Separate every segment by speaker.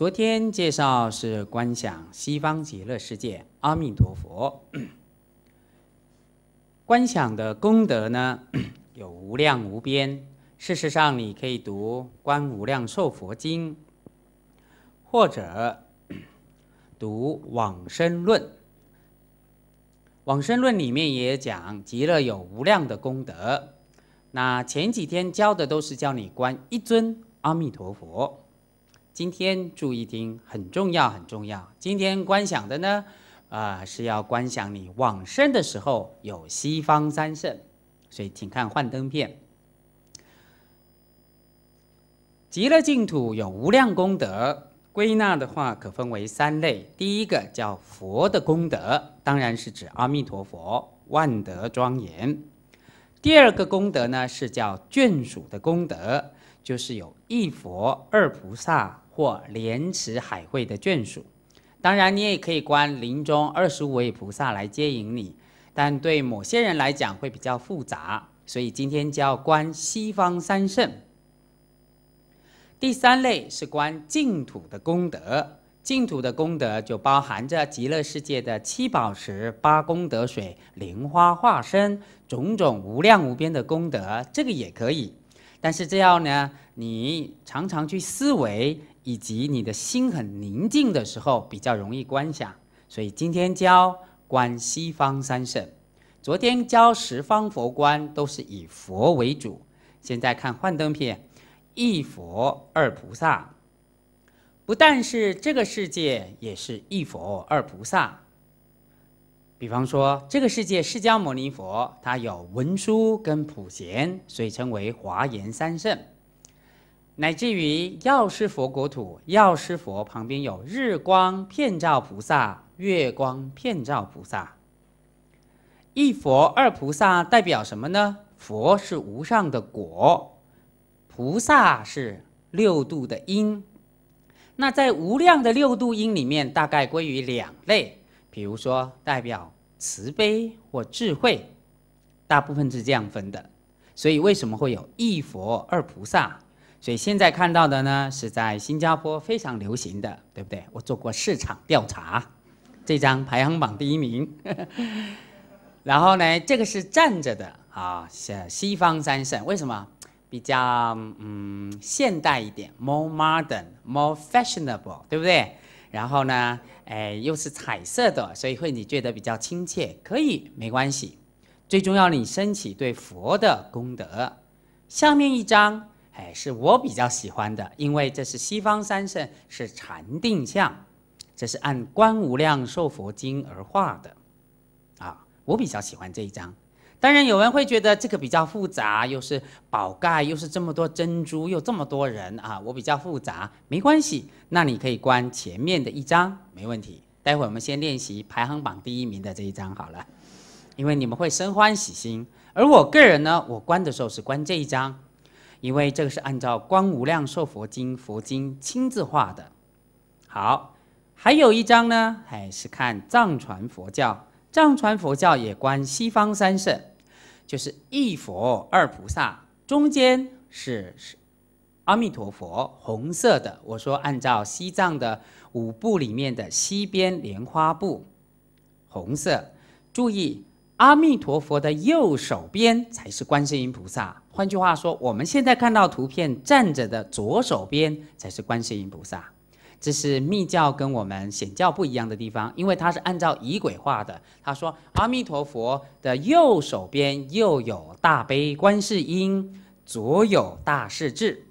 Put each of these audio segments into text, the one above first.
Speaker 1: 昨天介绍是观想西方极乐世界阿弥陀佛，观想的功德呢 有无量无边。事实上，你可以读《观无量寿佛经》，或者 读《往生论》。《往生论》里面也讲极乐有无量的功德。那前几天教的都是教你观一尊阿弥陀佛。今天注意听很重要，很重要。今天观想的呢，啊，是要观想你往生的时候有西方三圣，所以请看幻灯片。极乐净土有无量功德，归纳的话可分为三类。第一个叫佛的功德，当然是指阿弥陀佛万德庄严。第二个功德呢，是叫眷属的功德，就是有一佛二菩萨。或莲池海会的眷属，当然你也可以观林中二十五位菩萨来接引你，但对某些人来讲会比较复杂，所以今天就要观西方三圣。第三类是观净土的功德，净土的功德就包含着极乐世界的七宝石、八功德水、莲花化身种种无量无边的功德，这个也可以。但是这样呢，你常常去思维。以及你的心很宁静的时候，比较容易观想。所以今天教观西方三圣，昨天教十方佛观都是以佛为主。现在看幻灯片，一佛二菩萨，不但是这个世界，也是一佛二菩萨。比方说，这个世界释迦牟尼佛，他有文殊跟普贤，所以称为华严三圣。乃至于药师佛国土，药师佛旁边有日光遍照菩萨、月光遍照菩萨。一佛二菩萨代表什么呢？佛是无上的果，菩萨是六度的因。那在无量的六度因里面，大概归于两类，比如说代表慈悲或智慧，大部分是这样分的。所以为什么会有一佛二菩萨？所以现在看到的呢，是在新加坡非常流行的，对不对？我做过市场调查，这张排行榜第一名。然后呢，这个是站着的啊，是西方三圣。为什么？比较嗯现代一点，more modern，more fashionable，对不对？然后呢，哎，又是彩色的，所以会你觉得比较亲切，可以没关系。最重要，你升起对佛的功德。下面一张。哎，是我比较喜欢的，因为这是西方三圣是禅定相，这是按《观无量寿佛经》而画的，啊，我比较喜欢这一张。当然，有人会觉得这个比较复杂，又是宝盖，又是这么多珍珠，又这么多人啊，我比较复杂，没关系，那你可以关前面的一张，没问题。待会儿我们先练习排行榜第一名的这一张好了，因为你们会生欢喜心。而我个人呢，我关的时候是关这一张。因为这个是按照《光无量寿佛经》佛经亲自画的。好，还有一张呢，还是看藏传佛教。藏传佛教也观西方三圣，就是一佛二菩萨，中间是阿弥陀佛，红色的。我说按照西藏的五部里面的西边莲花部，红色。注意，阿弥陀佛的右手边才是观世音菩萨。换句话说，我们现在看到图片站着的左手边才是观世音菩萨，这是密教跟我们显教不一样的地方，因为它是按照仪轨画的。他说阿弥陀佛的右手边又有大悲观世音，左有大势至，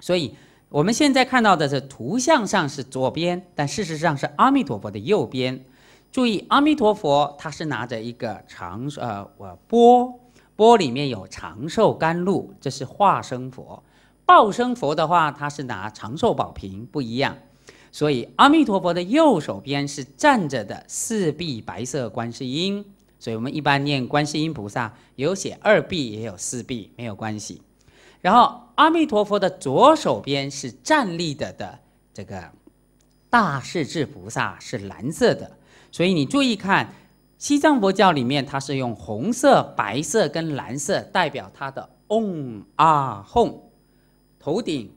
Speaker 1: 所以我们现在看到的是图像上是左边，但事实上是阿弥陀佛的右边。注意阿弥陀佛他是拿着一个长呃呃钵。钵里面有长寿甘露，这是化生佛。报生佛的话，它是拿长寿宝瓶，不一样。所以阿弥陀佛的右手边是站着的四臂白色观世音，所以我们一般念观世音菩萨，有写二臂也有四臂，没有关系。然后阿弥陀佛的左手边是站立着的这个大势至菩萨，是蓝色的。所以你注意看。西藏佛教里面，它是用红色、白色跟蓝色代表它的嗡啊吽。头顶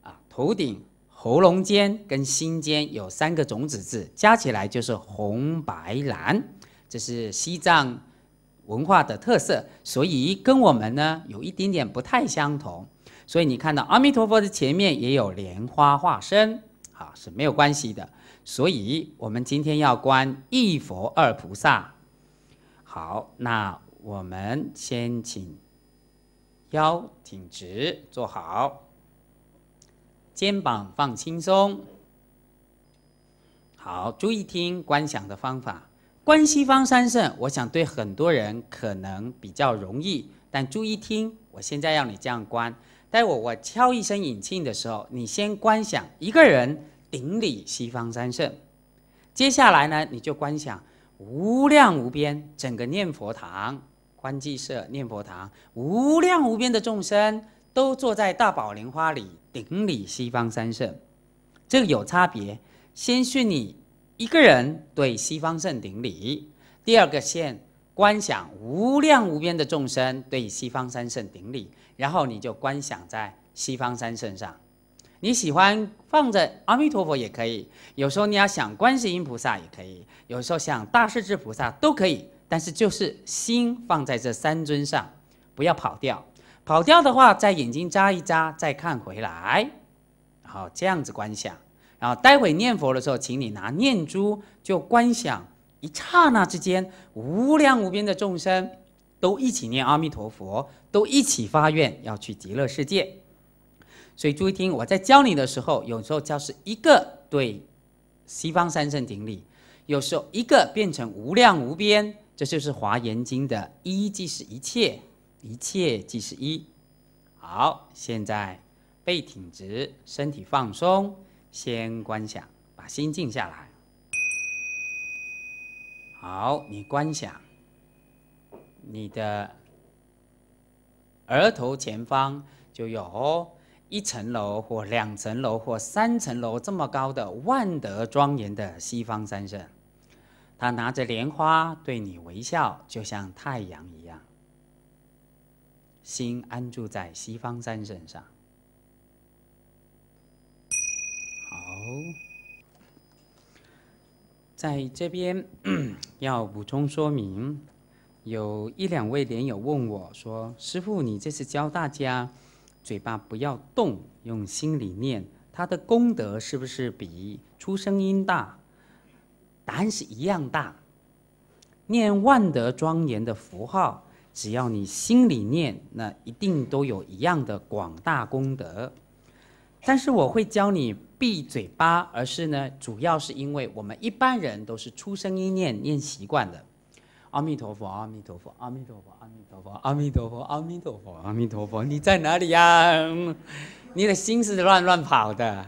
Speaker 1: 啊，头顶、喉咙间跟心间有三个种子字，加起来就是红白蓝，这是西藏文化的特色，所以跟我们呢有一点点不太相同。所以你看到阿弥陀佛的前面也有莲花化身，啊是没有关系的。所以我们今天要观一佛二菩萨。好，那我们先请腰挺直，坐好，肩膀放轻松。好，注意听观想的方法。观西方三圣，我想对很多人可能比较容易，但注意听，我现在要你这样观。待会我敲一声引磬的时候，你先观想一个人。顶礼西方三圣，接下来呢，你就观想无量无边整个念佛堂观计舍念佛堂无量无边的众生都坐在大宝莲花里顶礼西方三圣，这个有差别。先是你一个人对西方圣顶礼，第二个先。观想无量无边的众生对西方三圣顶礼，然后你就观想在西方三圣上。你喜欢放在阿弥陀佛也可以，有时候你要想观世音菩萨也可以，有时候想大势至菩萨都可以，但是就是心放在这三尊上，不要跑掉。跑掉的话，在眼睛眨一眨，再看回来，然后这样子观想。然后待会念佛的时候，请你拿念珠，就观想一刹那之间，无量无边的众生都一起念阿弥陀佛，都一起发愿要去极乐世界。所以注意听，我在教你的时候，有时候教是一个对西方三圣鼎里，有时候一个变成无量无边，这就是《华严经》的一即是一切，一切即是一。好，现在背挺直，身体放松，先观想，把心静下来。好，你观想，你的额头前方就有。一层楼或两层楼或三层楼这么高的万德庄严的西方三圣，他拿着莲花对你微笑，就像太阳一样。心安住在西方三圣上。好，在这边 要补充说明，有一两位莲友问我说：“师傅，你这次教大家。”嘴巴不要动，用心里念，它的功德是不是比出声音大？答案是一样大。念万德庄严的符号，只要你心里念，那一定都有一样的广大功德。但是我会教你闭嘴巴，而是呢，主要是因为我们一般人都是出声音念念习惯的。阿弥陀佛，阿弥陀佛，阿弥陀佛，阿弥陀佛，阿弥陀佛，阿弥陀佛，阿弥陀佛，你在哪里呀？你的心是乱乱跑的，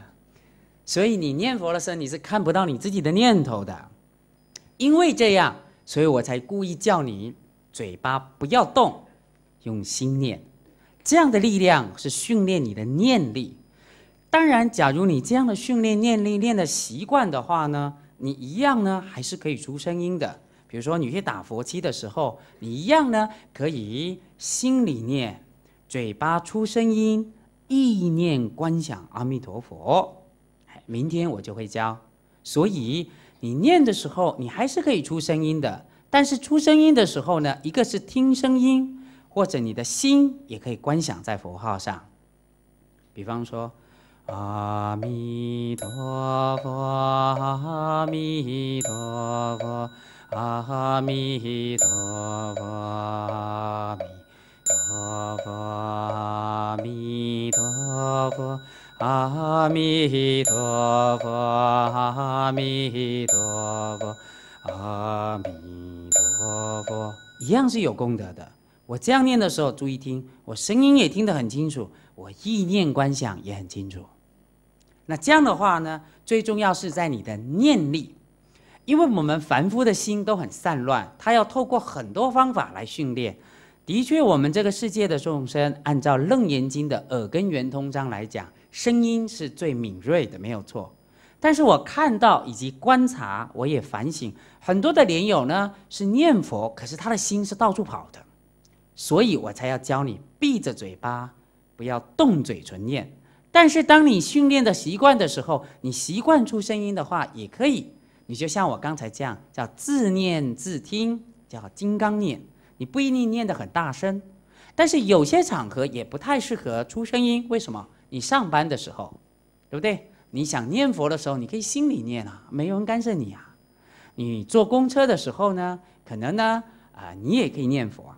Speaker 1: 所以你念佛的时候，你是看不到你自己的念头的。因为这样，所以我才故意叫你嘴巴不要动，用心念。这样的力量是训练你的念力。当然，假如你这样的训练念力练的习惯的话呢，你一样呢还是可以出声音的。比如说，你去打佛七的时候，你一样呢，可以心里念，嘴巴出声音，意念观想阿弥陀佛。明天我就会教。所以你念的时候，你还是可以出声音的。但是出声音的时候呢，一个是听声音，或者你的心也可以观想在佛号上。比方说，阿弥陀佛，阿弥陀佛。阿弥陀佛，阿弥陀佛，阿弥陀佛，阿弥陀佛，阿弥陀佛，阿弥陀佛，一样是有功德的。我这样念的时候，注意听，我声音也听得很清楚，我意念观想也很清楚。那这样的话呢，最重要是在你的念力。因为我们凡夫的心都很散乱，他要透过很多方法来训练。的确，我们这个世界的众生，按照《楞严经》的耳根圆通章来讲，声音是最敏锐的，没有错。但是我看到以及观察，我也反省，很多的莲友呢是念佛，可是他的心是到处跑的，所以我才要教你闭着嘴巴，不要动嘴唇念。但是当你训练的习惯的时候，你习惯出声音的话，也可以。你就像我刚才这样，叫自念自听，叫金刚念。你不一定念得很大声，但是有些场合也不太适合出声音。为什么？你上班的时候，对不对？你想念佛的时候，你可以心里念啊，没有人干涉你啊。你坐公车的时候呢，可能呢，啊，你也可以念佛。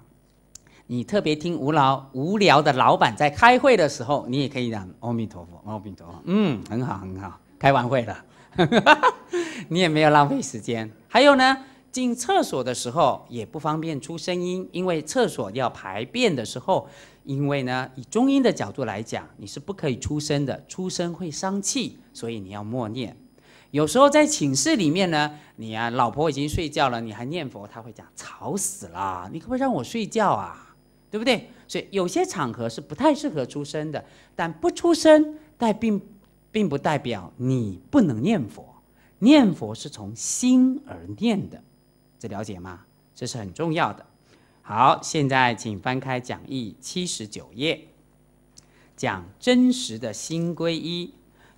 Speaker 1: 你特别听无聊无聊的老板在开会的时候，你也可以讲“阿弥陀佛，阿弥陀佛”。嗯，很好很好。开完会了。你也没有浪费时间。还有呢，进厕所的时候也不方便出声音，因为厕所要排便的时候，因为呢，以中音的角度来讲，你是不可以出声的，出声会伤气，所以你要默念。有时候在寝室里面呢，你啊，老婆已经睡觉了，你还念佛，他会讲吵死了，你可不可以让我睡觉啊？对不对？所以有些场合是不太适合出声的，但不出声，但并。并不代表你不能念佛，念佛是从心而念的，这了解吗？这是很重要的。好，现在请翻开讲义七十九页，讲真实的心皈依。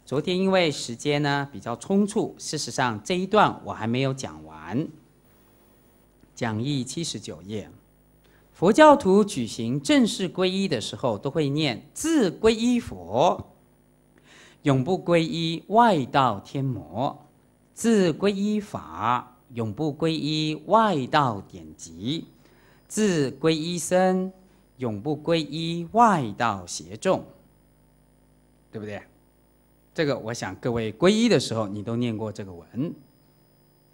Speaker 1: 昨天因为时间呢比较匆促，事实上这一段我还没有讲完。讲义七十九页，佛教徒举行正式皈依的时候，都会念自皈依佛。永不皈依外道天魔，自皈依法；永不皈依外道典籍，自皈依僧；永不皈依外道邪众。对不对？这个我想各位皈依的时候，你都念过这个文。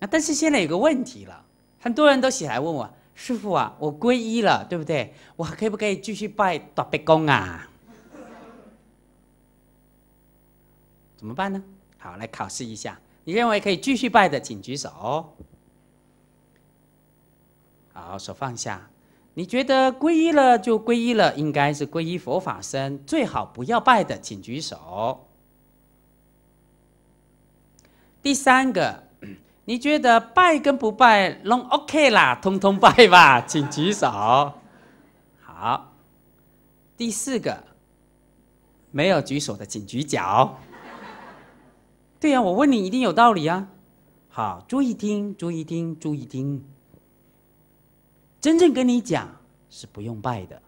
Speaker 1: 啊，但是现在有个问题了，很多人都起来问我：“师傅啊，我皈依了，对不对？我还可以不可以继续拜大悲功啊？”怎么办呢？好，来考试一下，你认为可以继续拜的，请举手。好，手放下。你觉得皈依了就皈依了，应该是皈依佛法身，最好不要拜的，请举手。第三个，你觉得拜跟不拜拢 OK 啦，通通拜吧，请举手。好。第四个，没有举手的，请举脚。对呀，我问你一定有道理啊！好，注意听，注意听，注意听。真正跟你讲是不用拜的，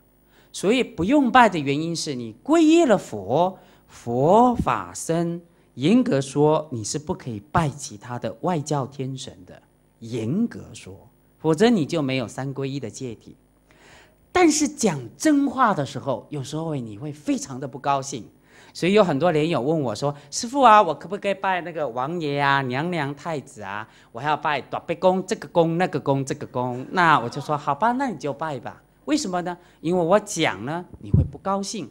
Speaker 1: 所以不用拜的原因是你皈依了佛、佛法僧。严格说，你是不可以拜其他的外教天神的。严格说，否则你就没有三皈依的戒体。但是讲真话的时候，有时候你会非常的不高兴。所以有很多莲友问我说：“师傅啊，我可不可以拜那个王爷啊、娘娘、太子啊？我还要拜大悲公，这个公、那个公、这个公。”那我就说：“好吧，那你就拜吧。”为什么呢？因为我讲呢，你会不高兴。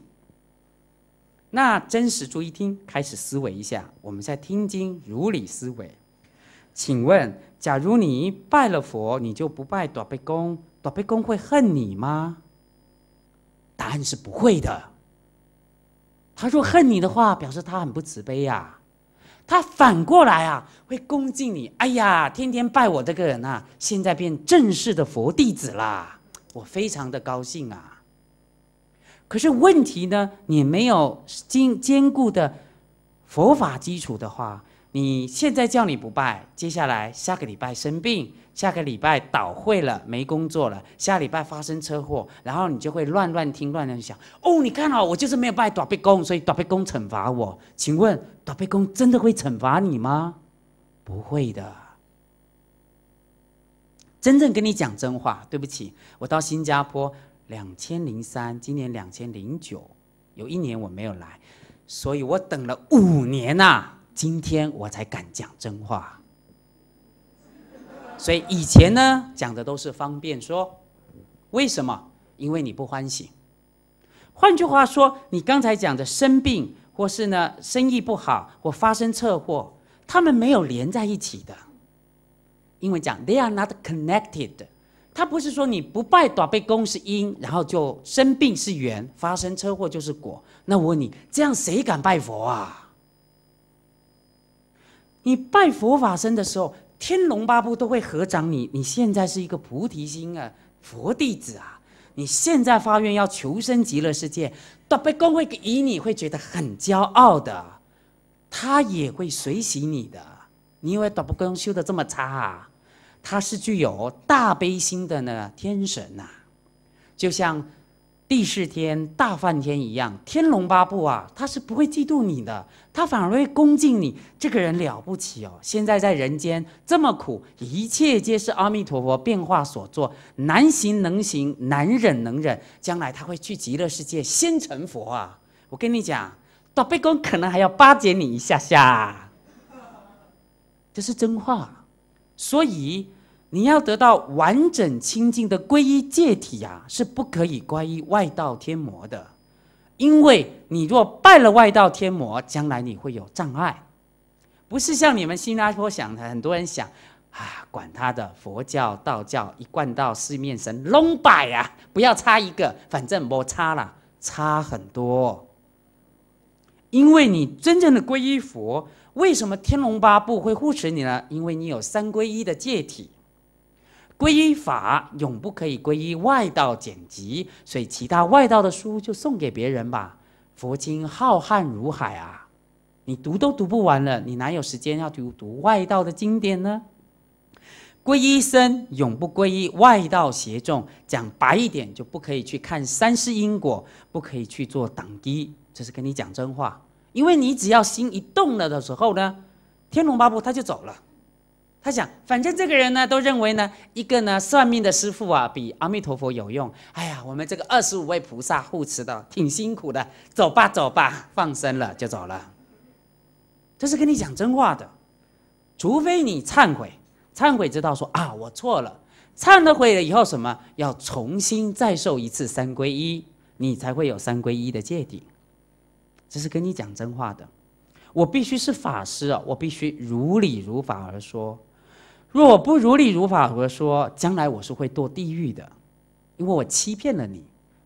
Speaker 1: 那真实注意听，开始思维一下。我们在听经如理思维。请问，假如你拜了佛，你就不拜大悲公，大悲公会恨你吗？答案是不会的。他若恨你的话，表示他很不慈悲呀。他反过来啊，会恭敬你。哎呀，天天拜我这个人呐，现在变正式的佛弟子啦，我非常的高兴啊。可是问题呢，你没有坚坚固的佛法基础的话。你现在叫你不拜，接下来下个礼拜生病，下个礼拜倒会了没工作了，下礼拜发生车祸，然后你就会乱乱听乱乱想。哦，你看哦，我就是没有拜短背公，所以短背公惩罚我。请问短背公真的会惩罚你吗？不会的。真正跟你讲真话，对不起，我到新加坡两千零三，今年两千零九，有一年我没有来，所以我等了五年呐。今天我才敢讲真话，所以以前呢讲的都是方便说，为什么？因为你不欢喜。换句话说，你刚才讲的生病，或是呢生意不好，或发生车祸，他们没有连在一起的。英文讲，they are not connected。他不是说你不拜大被公是因，然后就生病是缘，发生车祸就是果。那我问你，这样谁敢拜佛啊？你拜佛法身的时候，天龙八部都会合掌你。你现在是一个菩提心啊，佛弟子啊，你现在发愿要求生极乐世界，大悲公会以你会觉得很骄傲的，他也会随喜你的。你以为大悲公修的这么差啊？他是具有大悲心的呢，天神呐，就像地势天、大梵天一样，天龙八部啊，他是不会嫉妒你的。他反而会恭敬你，这个人了不起哦！现在在人间这么苦，一切皆是阿弥陀佛变化所作，难行能行，难忍能忍，将来他会去极乐世界先成佛啊！我跟你讲，倒背公可能还要巴结你一下下，这是真话。所以你要得到完整清净的皈依戒体呀，是不可以皈依外道天魔的。因为你若拜了外道天魔，将来你会有障碍，不是像你们新加坡想的，很多人想啊，管他的佛教、道教、一贯道、四面神拢拜啊，不要差一个，反正没差了，差很多。因为你真正的皈依佛，为什么天龙八部会护持你呢？因为你有三皈依的戒体。皈依法永不可以皈依外道简辑，所以其他外道的书就送给别人吧。佛经浩瀚如海啊，你读都读不完了，你哪有时间要读读外道的经典呢？皈依僧永不皈依外道邪众。讲白一点，就不可以去看三世因果，不可以去做挡机，这是跟你讲真话，因为你只要心一动了的时候呢，天龙八部他就走了。他想，反正这个人呢，都认为呢，一个呢算命的师傅啊，比阿弥陀佛有用。哎呀，我们这个二十五位菩萨护持的挺辛苦的，走吧，走吧，放生了就走了。这是跟你讲真话的，除非你忏悔，忏悔知道说啊，我错了，忏了悔了以后什么，要重新再受一次三皈依，你才会有三皈依的戒定。这是跟你讲真话的，我必须是法师啊，我必须如理如法而说。若我不如理如法佛说，将来我是会堕地狱的，因为我欺骗了你。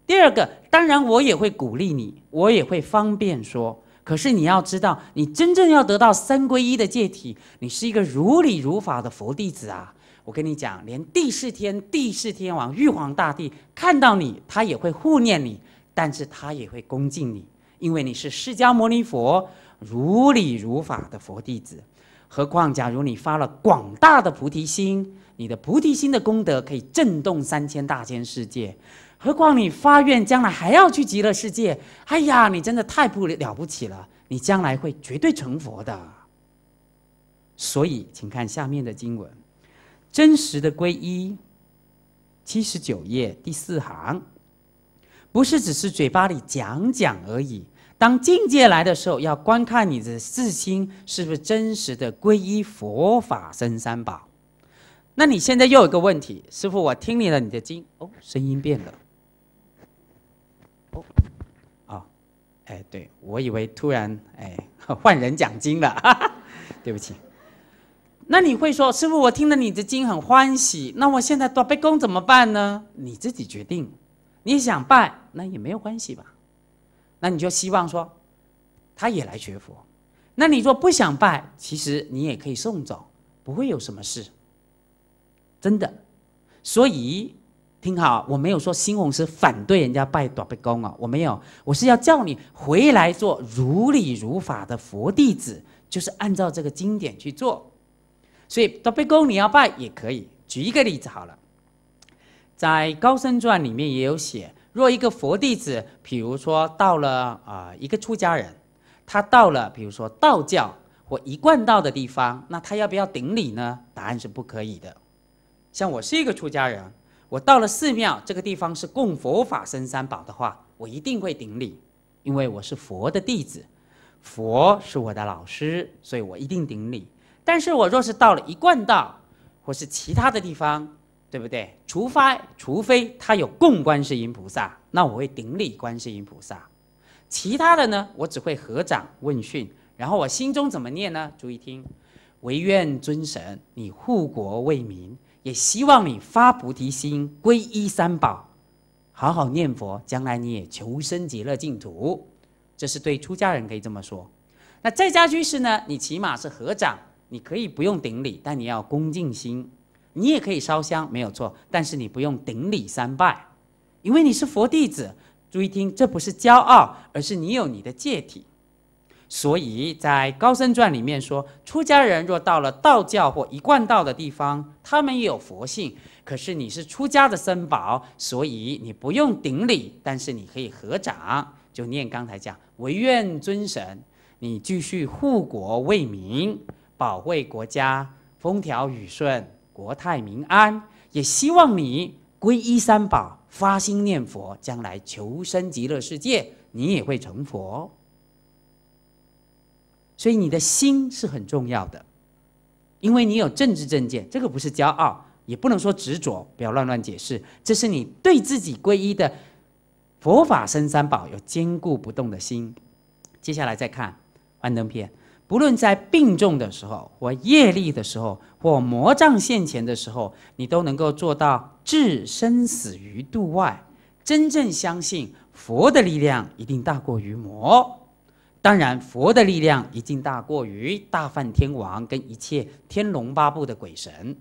Speaker 1: 第二个，当然我也会鼓励你，我也会方便说。可是你要知道，你真正要得到三皈依的戒体，你是一个如理如法的佛弟子啊！我跟你讲，连地是天，地是天王，玉皇大帝看到你，他也会护念你，但是他也会恭敬你，因为你是释迦牟尼佛如理如法的佛弟子。何况，假如你发了广大的菩提心，你的菩提心的功德可以震动三千大千世界。何况你发愿将来还要去极乐世界，哎呀，你真的太不了不起了，你将来会绝对成佛的。所以，请看下面的经文，《真实的皈依，七十九页第四行，不是只是嘴巴里讲讲而已。当境界来的时候，要观看你的自心是不是真实的皈依佛法僧三宝？那你现在又有一个问题，师傅，我听了你的经，哦，声音变了，哦，啊，哎，对我以为突然哎 换人讲经了，哈哈，对不起。那你会说，师傅，我听了你的经很欢喜，那我现在多拜功怎么办呢？你自己决定，你想拜那也没有关系吧。那你就希望说，他也来学佛。那你说不想拜，其实你也可以送走，不会有什么事。真的。所以听好，我没有说新红师反对人家拜大悲公啊，我没有，我是要叫你回来做如理如法的佛弟子，就是按照这个经典去做。所以大悲公你要拜也可以。举一个例子好了，在高僧传里面也有写。若一个佛弟子，比如说到了啊一个出家人，他到了比如说道教或一贯道的地方，那他要不要顶礼呢？答案是不可以的。像我是一个出家人，我到了寺庙这个地方是供佛法三宝的话，我一定会顶礼，因为我是佛的弟子，佛是我的老师，所以我一定顶礼。但是我若是到了一贯道或是其他的地方，对不对？除非除非他有供观世音菩萨，那我会顶礼观世音菩萨，其他的呢，我只会合掌问讯。然后我心中怎么念呢？注意听，唯愿尊神你护国为民，也希望你发菩提心，皈依三宝，好好念佛，将来你也求生极乐净土。这是对出家人可以这么说。那在家居士呢？你起码是合掌，你可以不用顶礼，但你要恭敬心。你也可以烧香，没有错，但是你不用顶礼三拜，因为你是佛弟子。注意听，这不是骄傲，而是你有你的戒体。所以在高僧传里面说，出家人若到了道教或一贯道的地方，他们也有佛性，可是你是出家的僧宝，所以你不用顶礼，但是你可以合掌，就念刚才讲，唯愿尊神，你继续护国为民，保卫国家，风调雨顺。国泰民安，也希望你皈依三宝，发心念佛，将来求生极乐世界，你也会成佛。所以你的心是很重要的，因为你有政治证件，这个不是骄傲，也不能说执着，不要乱乱解释，这是你对自己皈依的佛法生三宝有坚固不动的心。接下来再看幻灯片。不论在病重的时候，或业力的时候，或魔障现前的时候，你都能够做到置生死于度外，真正相信佛的力量一定大过于魔。当然，佛的力量一定大过于大梵天王跟一切天龙八部的鬼神。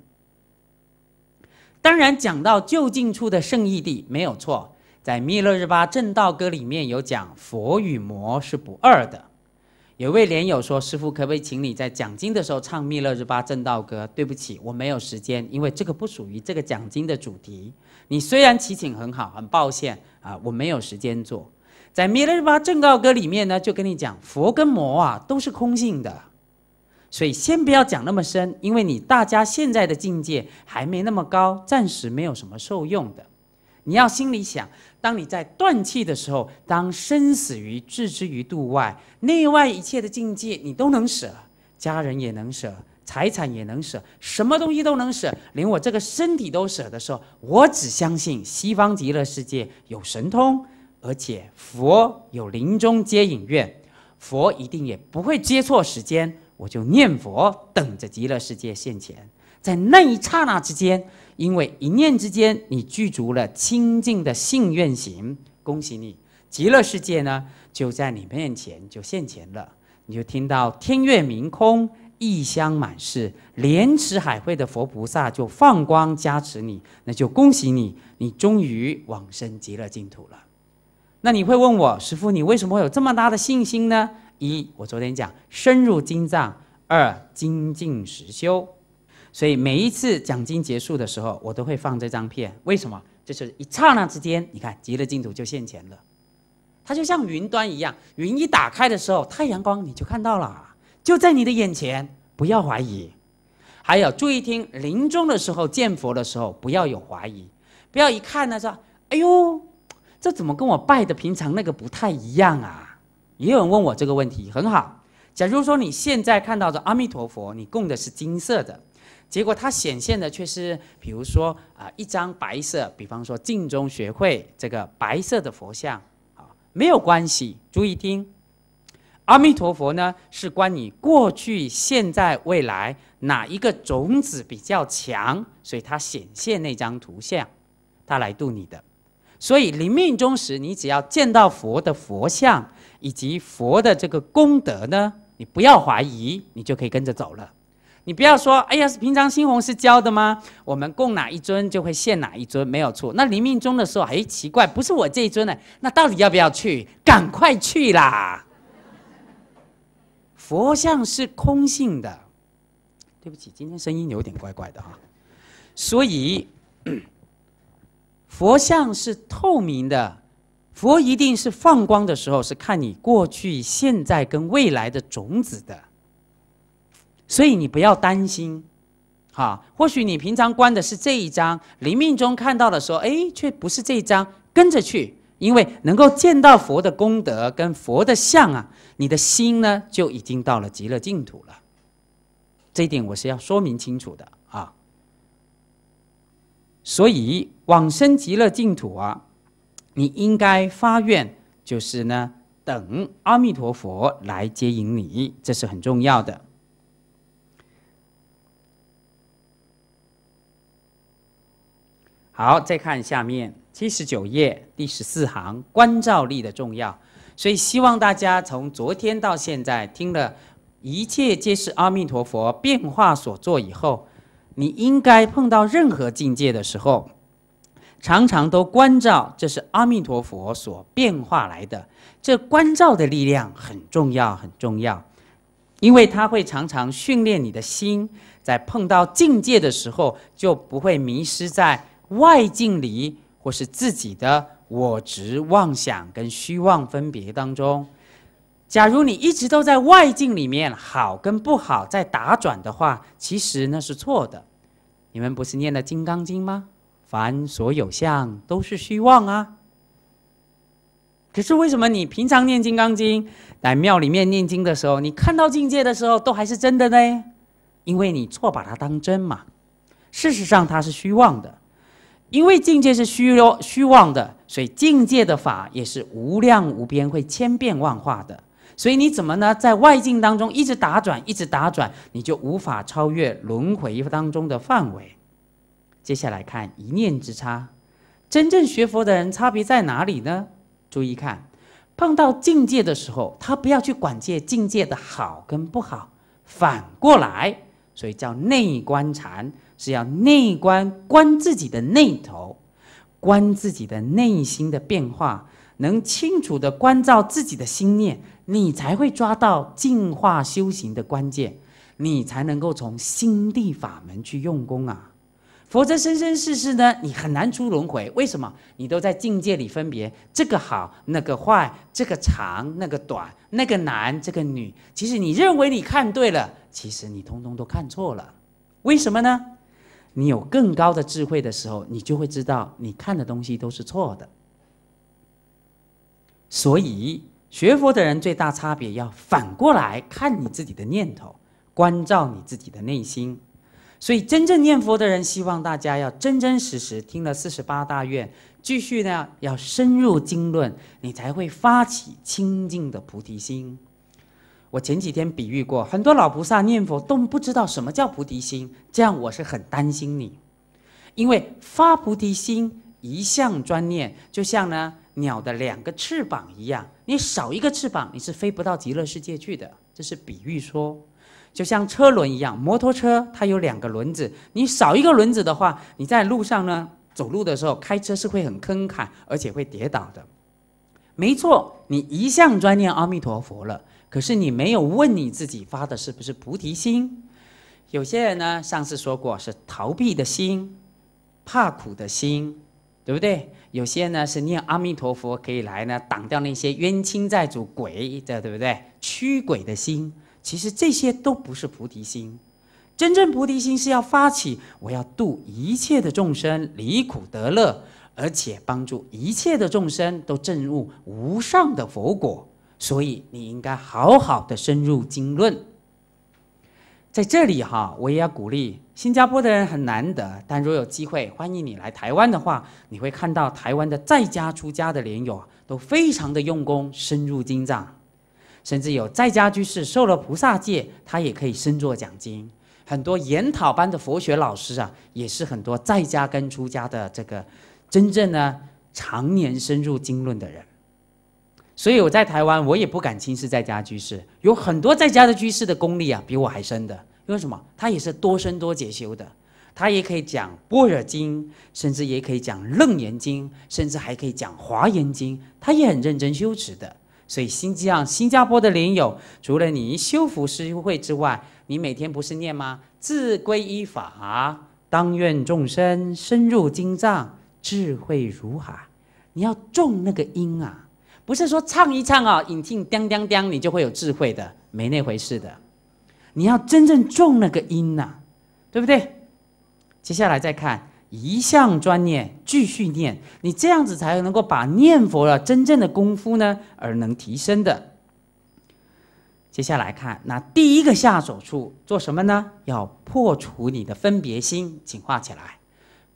Speaker 1: 当然，讲到就近处的圣义地没有错，在弥勒日巴正道歌里面有讲，佛与魔是不二的。有位莲友说：“师傅，可不可以请你在讲经的时候唱《弥勒日巴正道歌》？对不起，我没有时间，因为这个不属于这个讲经的主题。你虽然祈请很好，很抱歉啊，我没有时间做。在《弥勒日巴正道歌》里面呢，就跟你讲，佛跟魔啊都是空性的，所以先不要讲那么深，因为你大家现在的境界还没那么高，暂时没有什么受用的。你要心里想。”当你在断气的时候，当生死于置之于度外，内外一切的境界你都能舍，家人也能舍，财产也能舍，什么东西都能舍，连我这个身体都舍的时候，我只相信西方极乐世界有神通，而且佛有临终接引愿，佛一定也不会接错时间，我就念佛等着极乐世界现前，在那一刹那之间。因为一念之间，你具足了清净的信愿行，恭喜你，极乐世界呢就在你面前就现前了，你就听到天月明空，异香满室，莲池海会的佛菩萨就放光加持你，那就恭喜你，你终于往生极乐净土了。那你会问我，师父，你为什么有这么大的信心呢？一，我昨天讲深入经藏；二，精进实修。所以每一次奖金结束的时候，我都会放这张片。为什么？就是一刹那之间，你看极乐净土就现前了。它就像云端一样，云一打开的时候，太阳光你就看到了，就在你的眼前。不要怀疑。还有，注意听临终的时候见佛的时候，不要有怀疑，不要一看呢说：“哎呦，这怎么跟我拜的平常那个不太一样啊？”也有人问我这个问题，很好。假如说你现在看到的阿弥陀佛，你供的是金色的。结果它显现的却是，比如说啊，一张白色，比方说镜中学会这个白色的佛像啊，没有关系。注意听，阿弥陀佛呢，是关于过去、现在、未来哪一个种子比较强，所以它显现那张图像，它来度你的。所以临命终时，你只要见到佛的佛像以及佛的这个功德呢，你不要怀疑，你就可以跟着走了。你不要说，哎呀，平常新红是教的吗？我们供哪一尊就会献哪一尊，没有错。那临命终的时候，哎，奇怪，不是我这一尊呢？那到底要不要去？赶快去啦！佛像是空性的，对不起，今天声音有点怪怪的哈。所以，佛像是透明的，佛一定是放光的时候，是看你过去、现在跟未来的种子的。所以你不要担心，哈，或许你平常观的是这一张，临命中看到的时候，哎，却不是这一张，跟着去，因为能够见到佛的功德跟佛的像啊，你的心呢就已经到了极乐净土了。这一点我是要说明清楚的啊。所以往生极乐净土啊，你应该发愿，就是呢，等阿弥陀佛来接引你，这是很重要的。好，再看下面七十九页第十四行，关照力的重要。所以希望大家从昨天到现在听了一切皆是阿弥陀佛变化所做以后，你应该碰到任何境界的时候，常常都关照，这是阿弥陀佛所变化来的。这关照的力量很重要，很重要，因为它会常常训练你的心，在碰到境界的时候就不会迷失在。外境里，或是自己的我执妄想跟虚妄分别当中，假如你一直都在外境里面，好跟不好在打转的话，其实那是错的。你们不是念的《金刚经》吗？凡所有相，都是虚妄啊。可是为什么你平常念《金刚经》，在庙里面念经的时候，你看到境界的时候都还是真的呢？因为你错把它当真嘛。事实上，它是虚妄的。因为境界是虚弱、虚妄的，所以境界的法也是无量无边，会千变万化的。所以你怎么呢？在外境当中一直打转，一直打转，你就无法超越轮回当中的范围。接下来看一念之差，真正学佛的人差别在哪里呢？注意看，碰到境界的时候，他不要去管界境界的好跟不好，反过来，所以叫内观禅。是要内观，观自己的内头，观自己的内心的变化，能清楚的关照自己的心念，你才会抓到净化修行的关键，你才能够从心地法门去用功啊！否则生生世世呢，你很难出轮回。为什么？你都在境界里分别，这个好，那个坏，这个长，那个短，那个男，这个女。其实你认为你看对了，其实你通通都看错了。为什么呢？你有更高的智慧的时候，你就会知道你看的东西都是错的。所以学佛的人最大差别要反过来看你自己的念头，关照你自己的内心。所以真正念佛的人，希望大家要真真实实听了四十八大愿，继续呢要深入经论，你才会发起清净的菩提心。我前几天比喻过，很多老菩萨念佛都不知道什么叫菩提心，这样我是很担心你，因为发菩提心一向专念，就像呢鸟的两个翅膀一样，你少一个翅膀，你是飞不到极乐世界去的。这是比喻说，就像车轮一样，摩托车它有两个轮子，你少一个轮子的话，你在路上呢走路的时候，开车是会很坑坎，而且会跌倒的。没错，你一向专念阿弥陀佛了。可是你没有问你自己发的是不是菩提心？有些人呢，上次说过是逃避的心，怕苦的心，对不对？有些呢是念阿弥陀佛可以来呢挡掉那些冤亲债主鬼的，对不对？驱鬼的心，其实这些都不是菩提心。真正菩提心是要发起，我要度一切的众生离苦得乐，而且帮助一切的众生都证入无上的佛果。所以你应该好好的深入经论。在这里哈，我也要鼓励新加坡的人很难得，但若有机会，欢迎你来台湾的话，你会看到台湾的在家出家的莲友都非常的用功，深入经藏，甚至有在家居士受了菩萨戒，他也可以身作讲经。很多研讨班的佛学老师啊，也是很多在家跟出家的这个真正呢常年深入经论的人。所以我在台湾，我也不敢轻视在家居士，有很多在家的居士的功力啊，比我还深的。因为什么？他也是多生多解修的，他也可以讲《般若经》，甚至也可以讲《楞严经》，甚至还可以讲《华严经》，他也很认真修持的。所以，新疆、新加坡的莲友，除了你修佛师会之外，你每天不是念吗？自归依法，当愿众生深入经藏，智慧如海。你要种那个因啊！不是说唱一唱啊，引听叮叮叮，你就会有智慧的，没那回事的。你要真正中那个音呐，对不对？接下来再看一项专念，继续念，你这样子才能够把念佛的真正的功夫呢，而能提升的。接下来看那第一个下手处做什么呢？要破除你的分别心，请画起来，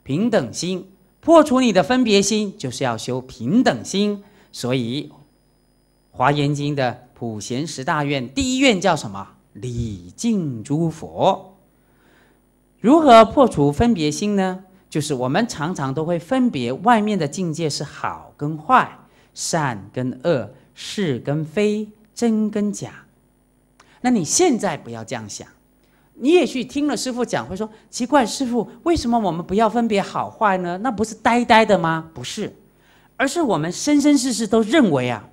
Speaker 1: 平等心。破除你的分别心，就是要修平等心。所以，《华严经》的普贤十大愿，第一愿叫什么？礼敬诸佛。如何破除分别心呢？就是我们常常都会分别外面的境界是好跟坏、善跟恶、是跟非、真跟假。那你现在不要这样想，你也去听了师傅讲，会说奇怪，师傅为什么我们不要分别好坏呢？那不是呆呆的吗？不是。而是我们生生世世都认为啊，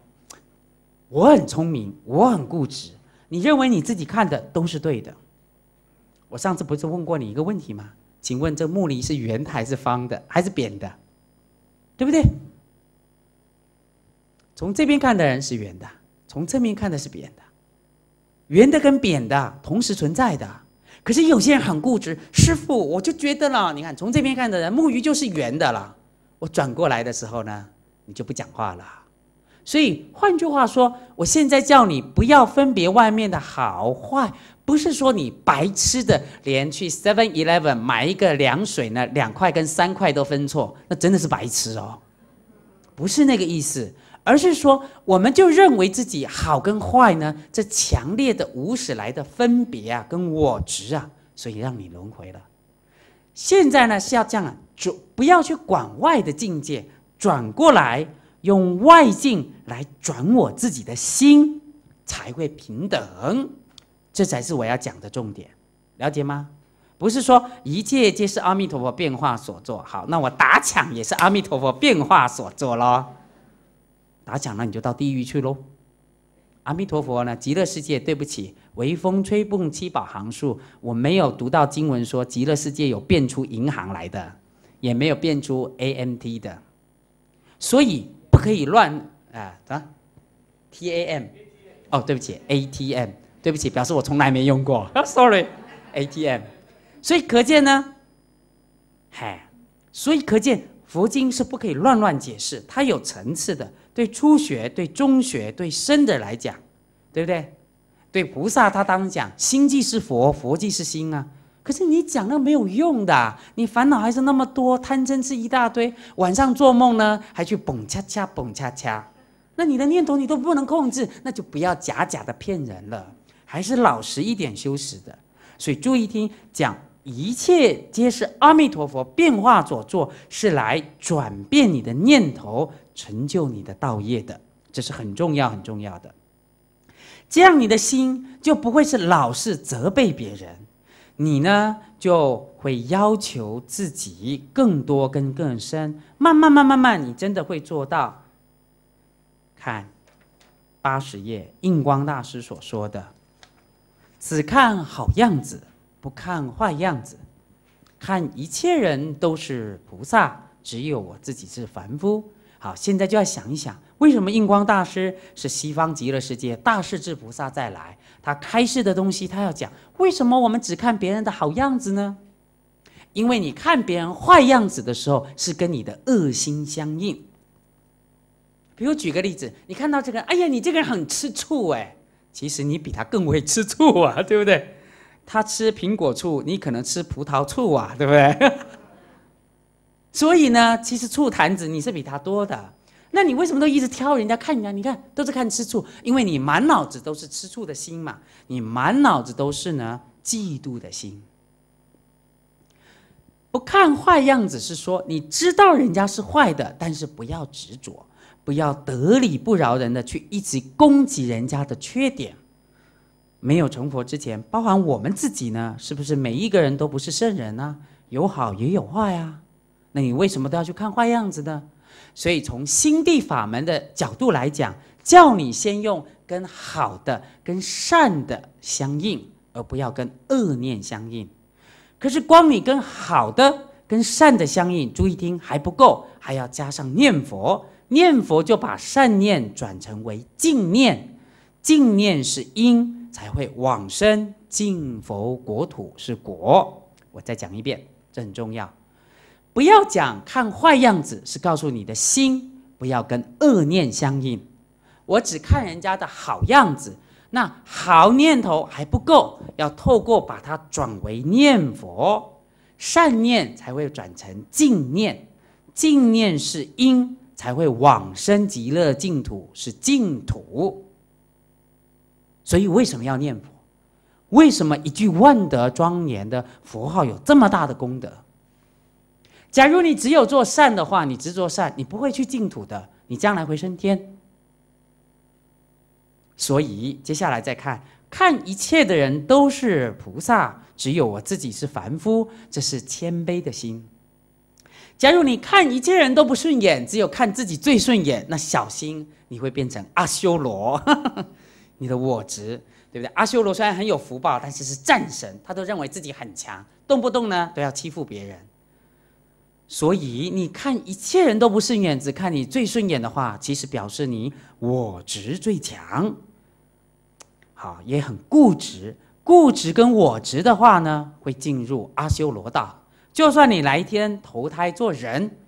Speaker 1: 我很聪明，我很固执。你认为你自己看的都是对的。我上次不是问过你一个问题吗？请问这木梨是圆的还是方的，还是扁的？对不对？从这边看的人是圆的，从侧面看的是扁的。圆的跟扁的同时存在的。可是有些人很固执，师傅我就觉得了，你看从这边看的人木鱼就是圆的了。我转过来的时候呢？你就不讲话了，所以换句话说，我现在叫你不要分别外面的好坏，不是说你白痴的连去 Seven Eleven 买一个凉水呢，两块跟三块都分错，那真的是白痴哦，不是那个意思，而是说我们就认为自己好跟坏呢，这强烈的无始来的分别啊，跟我执啊，所以让你轮回了。现在呢下降样，就不要去管外的境界。转过来，用外境来转我自己的心，才会平等。这才是我要讲的重点，了解吗？不是说一切皆是阿弥陀佛变化所做。好，那我打抢也是阿弥陀佛变化所做咯。打抢了你就到地狱去咯。阿弥陀佛呢？极乐世界对不起，微风吹动七宝行树，我没有读到经文说极乐世界有变出银行来的，也没有变出 A M T 的。所以不可以乱啊啊，T A M，哦，对不起，A T M，对不起，表示我从来没用过，Sorry，A T M，所以可见呢，嗨，所以可见佛经是不可以乱乱解释，它有层次的。对初学、对中学、对深的来讲，对不对？对菩萨他当讲，心即是佛，佛即是心啊。可是你讲那没有用的，你烦恼还是那么多，贪嗔痴一大堆。晚上做梦呢，还去蹦恰恰蹦恰恰，那你的念头你都不能控制，那就不要假假的骗人了，还是老实一点修持的。所以注意听，讲一切皆是阿弥陀佛变化所作，是来转变你的念头，成就你的道业的，这是很重要很重要的。这样你的心就不会是老是责备别人。你呢就会要求自己更多、跟更深，慢慢、慢慢、慢，你真的会做到。看，八十页印光大师所说的：“只看好样子，不看坏样子，看一切人都是菩萨，只有我自己是凡夫。”好，现在就要想一想，为什么印光大师是西方极乐世界大势至菩萨再来？他开示的东西，他要讲为什么我们只看别人的好样子呢？因为你看别人坏样子的时候，是跟你的恶心相应。比如举个例子，你看到这个，哎呀，你这个人很吃醋哎，其实你比他更会吃醋啊，对不对？他吃苹果醋，你可能吃葡萄醋啊，对不对？所以呢，其实醋坛子你是比他多的。那你为什么都一直挑人家看人家？你看都是看吃醋，因为你满脑子都是吃醋的心嘛。你满脑子都是呢嫉妒的心。不看坏样子是说你知道人家是坏的，但是不要执着，不要得理不饶人的去一直攻击人家的缺点。没有成佛之前，包含我们自己呢，是不是每一个人都不是圣人呢？有好也有坏呀。那你为什么都要去看坏样子呢？所以，从心地法门的角度来讲，叫你先用跟好的、跟善的相应，而不要跟恶念相应。可是，光你跟好的、跟善的相应，注意听，还不够，还要加上念佛。念佛就把善念转成为净念，净念是因，才会往生净佛国土是果。我再讲一遍，这很重要。不要讲看坏样子，是告诉你的心不要跟恶念相应。我只看人家的好样子，那好念头还不够，要透过把它转为念佛，善念才会转成净念，净念是因，才会往生极乐净土，是净土。所以为什么要念佛？为什么一句万德庄严的佛号有这么大的功德？假如你只有做善的话，你只做善，你不会去净土的，你将来会升天。所以接下来再看，看一切的人都是菩萨，只有我自己是凡夫，这是谦卑的心。假如你看一切人都不顺眼，只有看自己最顺眼，那小心你会变成阿修罗，你的我执，对不对？阿修罗虽然很有福报，但是是战神，他都认为自己很强，动不动呢都要欺负别人。所以你看一切人都不顺眼，只看你最顺眼的话，其实表示你我执最强。好，也很固执，固执跟我执的话呢，会进入阿修罗道。就算你来一天投胎做人，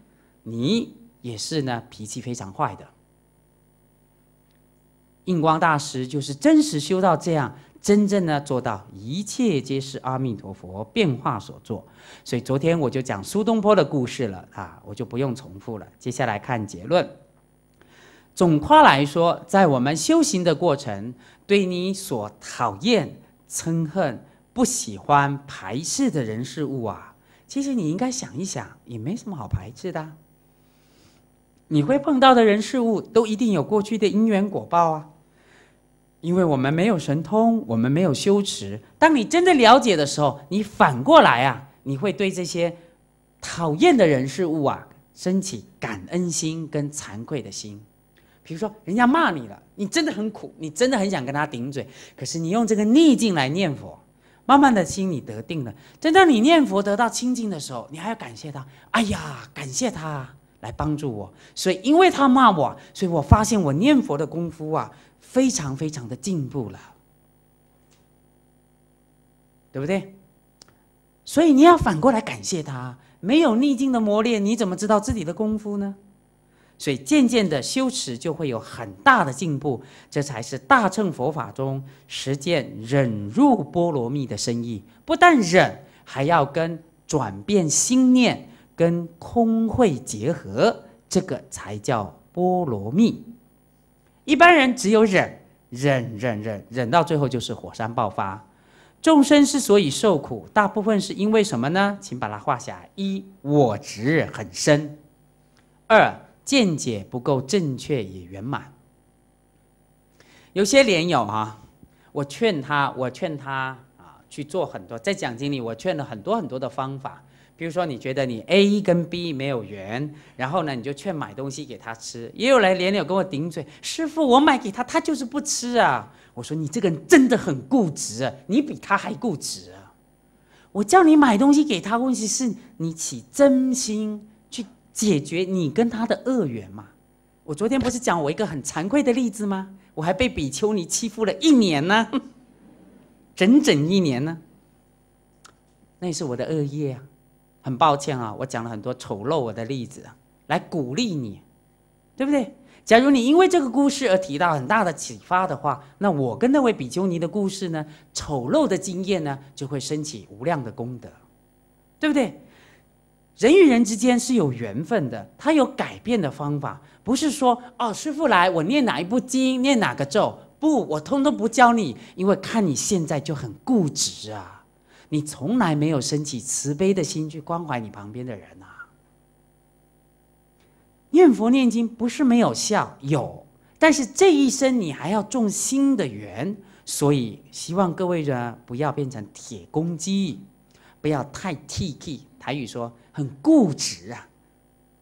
Speaker 1: 你也是呢脾气非常坏的。印光大师就是真实修到这样。真正呢，做到一切皆是阿弥陀佛变化所做，所以昨天我就讲苏东坡的故事了啊，我就不用重复了。接下来看结论。总括来说，在我们修行的过程，对你所讨厌、憎恨、不喜欢、排斥的人事物啊，其实你应该想一想，也没什么好排斥的。你会碰到的人事物，都一定有过去的因缘果报啊。因为我们没有神通，我们没有修持。当你真的了解的时候，你反过来啊，你会对这些讨厌的人事物啊，升起感恩心跟惭愧的心。比如说，人家骂你了，你真的很苦，你真的很想跟他顶嘴。可是你用这个逆境来念佛，慢慢的心你得定了。真当你念佛得到清净的时候，你还要感谢他。哎呀，感谢他来帮助我。所以，因为他骂我，所以我发现我念佛的功夫啊。非常非常的进步了，对不对？所以你要反过来感谢他，没有逆境的磨练，你怎么知道自己的功夫呢？所以渐渐的修持就会有很大的进步，这才是大乘佛法中实践忍入波罗蜜的深意。不但忍，还要跟转变心念跟空慧结合，这个才叫波罗蜜。一般人只有忍忍忍忍忍，到最后就是火山爆发。众生之所以受苦，大部分是因为什么呢？请把它画下：一、我执很深；二、见解不够正确也圆满。有些莲友啊，我劝他，我劝他啊，去做很多。在讲经里，我劝了很多很多的方法。比如说，你觉得你 A 跟 B 没有缘，然后呢，你就劝买东西给他吃。也有来连连跟我顶嘴，师傅，我买给他，他就是不吃啊！我说你这个人真的很固执，你比他还固执啊！我叫你买东西给他，问题是你起真心去解决你跟他的恶缘吗？我昨天不是讲我一个很惭愧的例子吗？我还被比丘尼欺负了一年呢，整整一年呢，那是我的恶业啊！很抱歉啊，我讲了很多丑陋我的例子，来鼓励你，对不对？假如你因为这个故事而提到很大的启发的话，那我跟那位比丘尼的故事呢，丑陋的经验呢，就会升起无量的功德，对不对？人与人之间是有缘分的，他有改变的方法，不是说哦，师傅来我念哪一部经，念哪个咒，不，我通通不教你，因为看你现在就很固执啊。你从来没有升起慈悲的心去关怀你旁边的人呐。念佛念经不是没有效，有，但是这一生你还要种新的缘，所以希望各位人不要变成铁公鸡，不要太 tt 台语说很固执啊，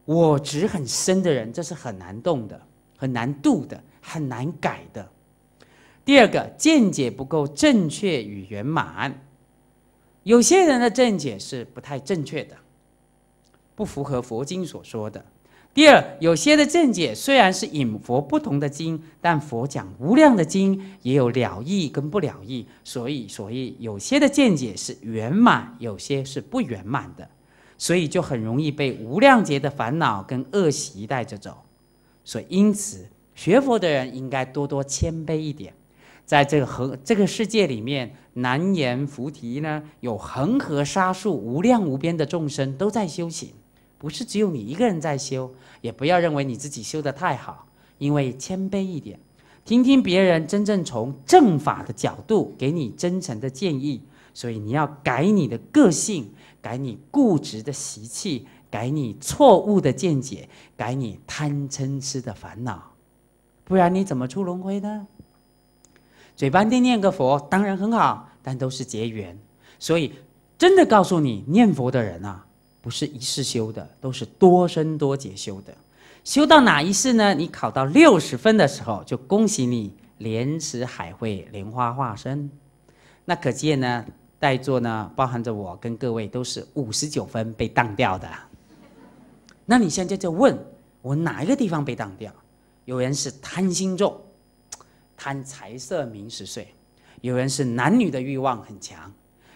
Speaker 1: 我执很深的人，这是很难动的、很难度的、很难改的。第二个见解不够正确与圆满。有些人的见解是不太正确的，不符合佛经所说的。第二，有些的见解虽然是引佛不同的经，但佛讲无量的经也有了义跟不了义，所以，所以有些的见解是圆满，有些是不圆满的，所以就很容易被无量劫的烦恼跟恶习带着走。所以，因此学佛的人应该多多谦卑一点，在这个和这个世界里面。南阎浮提呢，有恒河沙数无量无边的众生都在修行，不是只有你一个人在修，也不要认为你自己修的太好，因为谦卑一点，听听别人真正从正法的角度给你真诚的建议，所以你要改你的个性，改你固执的习气，改你错误的见解，改你贪嗔痴的烦恼，不然你怎么出轮回呢？嘴巴念念个佛，当然很好，但都是结缘。所以，真的告诉你，念佛的人啊，不是一世修的，都是多生多劫修的。修到哪一世呢？你考到六十分的时候，就恭喜你莲池海会莲花化身。那可见呢，在座呢，包含着我跟各位，都是五十九分被当掉的。那你现在就问我哪一个地方被当掉？有人是贪心重。贪财色名食睡；有人是男女的欲望很强，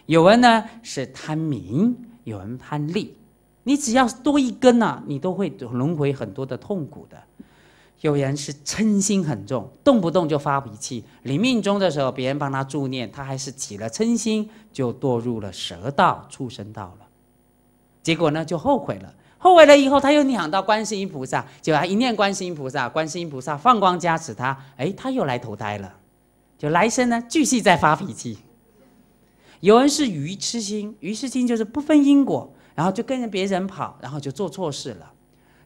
Speaker 1: 有人呢是贪名，有人贪利，你只要多一根啊，你都会轮回很多的痛苦的。有人是嗔心很重，动不动就发脾气，临命终的时候别人帮他助念，他还是起了嗔心，就堕入了蛇道、畜生道了，结果呢就后悔了。后悔了以后，他又念到观世音菩萨，就一念观世音菩萨，观世音菩萨放光加持他，哎，他又来投胎了，就来生呢继续再发脾气。有人是愚痴心，愚痴心就是不分因果，然后就跟着别人跑，然后就做错事了。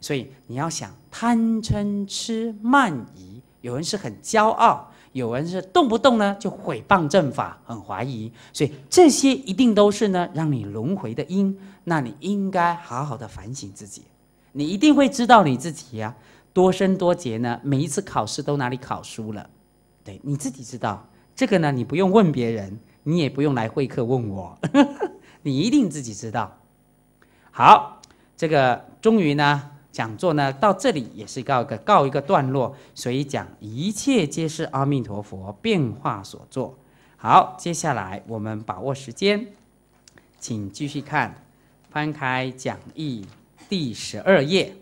Speaker 1: 所以你要想贪嗔痴慢疑，有人是很骄傲。有人是动不动呢就毁谤正法，很怀疑，所以这些一定都是呢让你轮回的因。那你应该好好的反省自己，你一定会知道你自己呀，多生多劫呢，每一次考试都哪里考输了，对你自己知道。这个呢，你不用问别人，你也不用来会客问我，你一定自己知道。好，这个终于呢。讲座呢到这里也是告个告一个段落，所以讲一切皆是阿弥陀佛变化所作。好，接下来我们把握时间，请继续看，翻开讲义第十二页。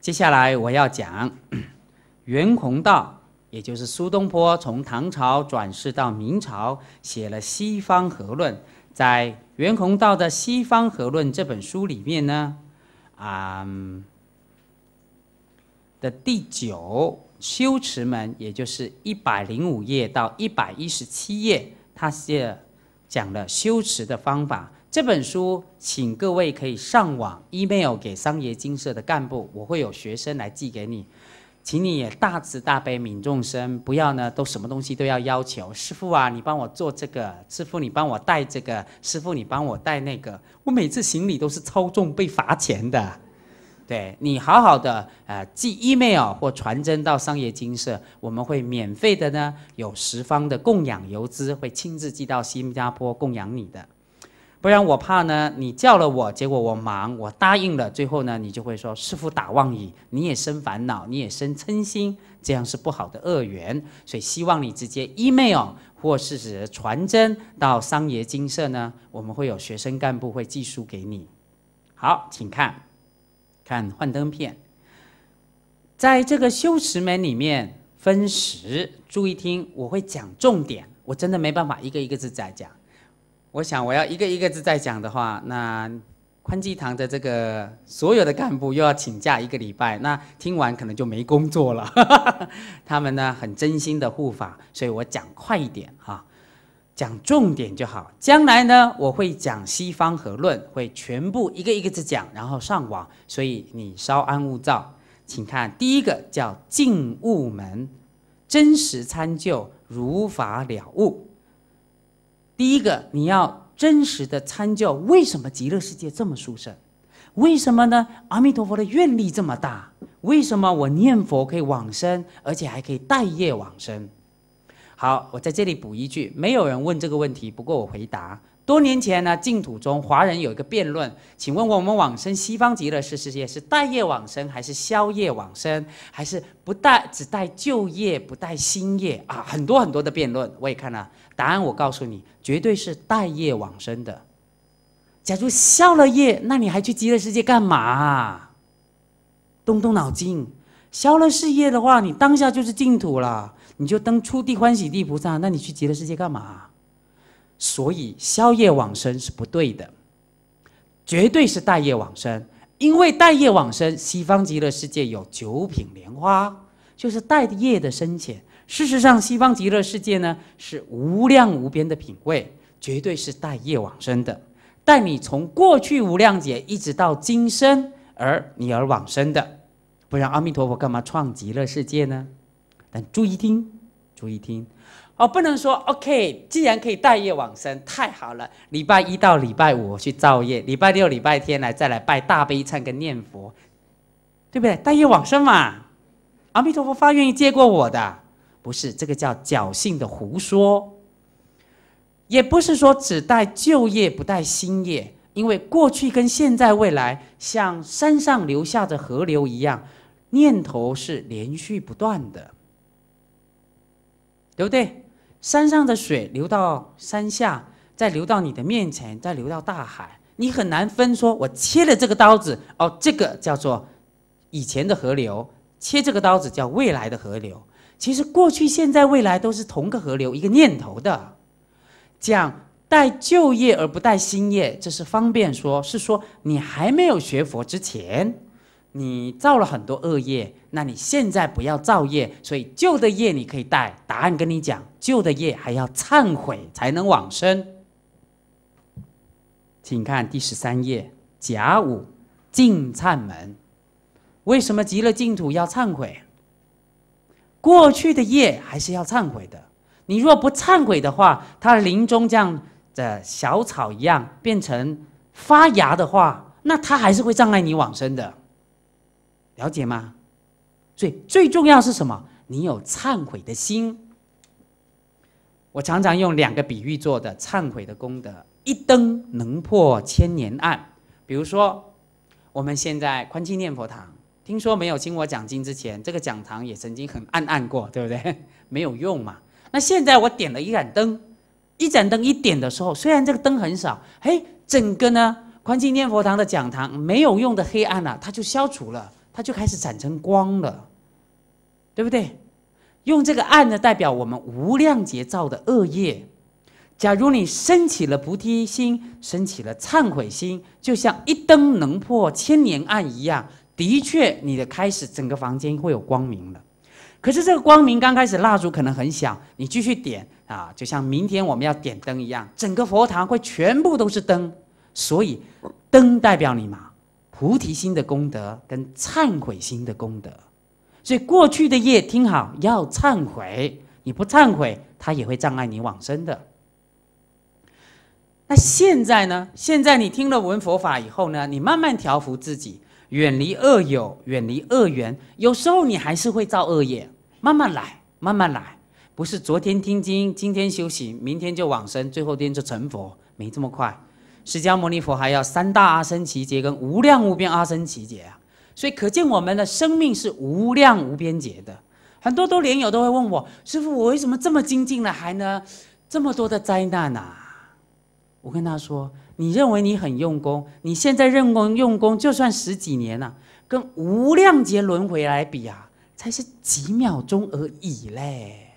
Speaker 1: 接下来我要讲袁宏道，也就是苏东坡从唐朝转世到明朝，写了《西方和论》。在袁宏道的《西方和论》这本书里面呢。啊，的第九修持门，也就是一百零五页到一百一十七页，它是讲了修持的方法。这本书，请各位可以上网，email 给商业金社的干部，我会有学生来寄给你。请你也大慈大悲悯众生，不要呢都什么东西都要要求师傅啊！你帮我做这个，师傅你帮我带这个，师傅你帮我带那个，我每次行李都是超重被罚钱的。对你好好的，呃，寄 email 或传真到商业金社，我们会免费的呢，有十方的供养游资会亲自寄到新加坡供养你的。不然我怕呢，你叫了我，结果我忙，我答应了，最后呢，你就会说师傅打妄语，你也生烦恼，你也生嗔心，这样是不好的恶缘。所以希望你直接 email 或是指传真到桑爷金舍呢，我们会有学生干部会寄书给你。好，请看，看幻灯片，在这个修持门里面分时，注意听，我会讲重点，我真的没办法一个一个字再讲。我想，我要一个一个字在讲的话，那宽济堂的这个所有的干部又要请假一个礼拜，那听完可能就没工作了。他们呢很真心的护法，所以我讲快一点哈，讲重点就好。将来呢，我会讲西方和论，会全部一个一个字讲，然后上网，所以你稍安勿躁，请看第一个叫静悟门，真实参就，如法了悟。第一个，你要真实的参教，为什么极乐世界这么殊胜？为什么呢？阿弥陀佛的愿力这么大？为什么我念佛可以往生，而且还可以带业往生？好，我在这里补一句，没有人问这个问题，不过我回答。多年前呢，净土中华人有一个辩论，请问我们往生西方极乐世世界是带业往生，还是消业往生，还是不带只带旧业不带新业啊？很多很多的辩论，我也看了。答案我告诉你，绝对是带业往生的。假如消了业，那你还去极乐世界干嘛？动动脑筋，消了事业的话，你当下就是净土了，你就登初地欢喜地菩萨，那你去极乐世界干嘛？所以消业往生是不对的，绝对是带业往生，因为带业往生，西方极乐世界有九品莲花，就是带业的深浅。事实上，西方极乐世界呢是无量无边的品位，绝对是带业往生的，带你从过去无量劫一直到今生而你而往生的，不然阿弥陀佛干嘛创极乐世界呢？但注意听，注意听，哦不能说 OK，既然可以带业往生，太好了！礼拜一到礼拜五去造业，礼拜六、礼拜天来再来拜大悲忏跟念佛，对不对？带业往生嘛，阿弥陀佛发愿接过我的。不是这个叫侥幸的胡说，也不是说只带旧业不带新业，因为过去跟现在、未来像山上流下的河流一样，念头是连续不断的，对不对？山上的水流到山下，再流到你的面前，再流到大海，你很难分说。我切了这个刀子，哦，这个叫做以前的河流；切这个刀子叫未来的河流。其实过去、现在、未来都是同个河流，一个念头的。讲带旧业而不带新业，这是方便说，是说你还没有学佛之前，你造了很多恶业，那你现在不要造业，所以旧的业你可以带。答案跟你讲，旧的业还要忏悔才能往生。请看第十三页甲午净忏门，为什么极乐净土要忏悔？过去的业还是要忏悔的，你若不忏悔的话，它临终样这小草一样变成发芽的话，那它还是会障碍你往生的，了解吗？所以最重要是什么？你有忏悔的心。我常常用两个比喻做的忏悔的功德，一灯能破千年暗。比如说，我们现在宽进念佛堂。听说没有清我讲经之前，这个讲堂也曾经很暗暗过，对不对？没有用嘛。那现在我点了一盏灯，一盏灯一点的时候，虽然这个灯很少，嘿，整个呢宽进念佛堂的讲堂没有用的黑暗啊，它就消除了，它就开始产生光了，对不对？用这个暗呢代表我们无量劫造的恶业。假如你升起了菩提心，升起了忏悔心，就像一灯能破千年暗一样。的确，你的开始整个房间会有光明的，可是这个光明刚开始，蜡烛可能很小。你继续点啊，就像明天我们要点灯一样，整个佛堂会全部都是灯。所以，灯代表你嘛，菩提心的功德跟忏悔心的功德。所以过去的业，听好要忏悔，你不忏悔，它也会障碍你往生的。那现在呢？现在你听了闻佛法以后呢，你慢慢调伏自己。远离恶友，远离恶缘，有时候你还是会造恶业。慢慢来，慢慢来，不是昨天听经，今天修行，明天就往生，最后天就成佛，没这么快。释迦牟尼佛还要三大阿僧祇劫跟无量无边阿僧祇劫啊，所以可见我们的生命是无量无边劫的。很多多莲友都会问我，师傅，我为什么这么精进了，还呢这么多的灾难呐？我跟他说。你认为你很用功，你现在认功用功就算十几年了，跟无量劫轮回来比啊，才是几秒钟而已嘞。